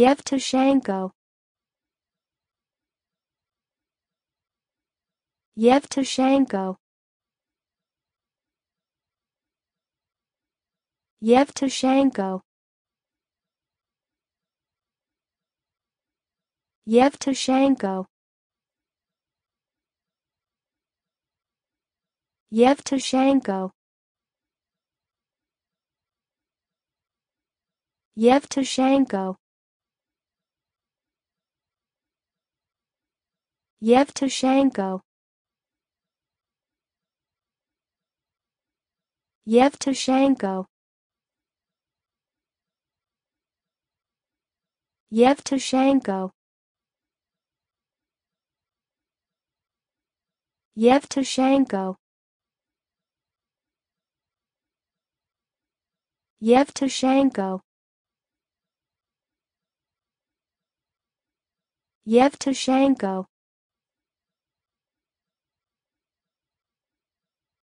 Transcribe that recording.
Yevtushenko Yevtushenko Yevtushenko Yevtushenko Yevtushenko Yevtushenko Yevtushenko Yevtushenko Yevtushenko Yevtushenko Yevtushenko Yevtushenko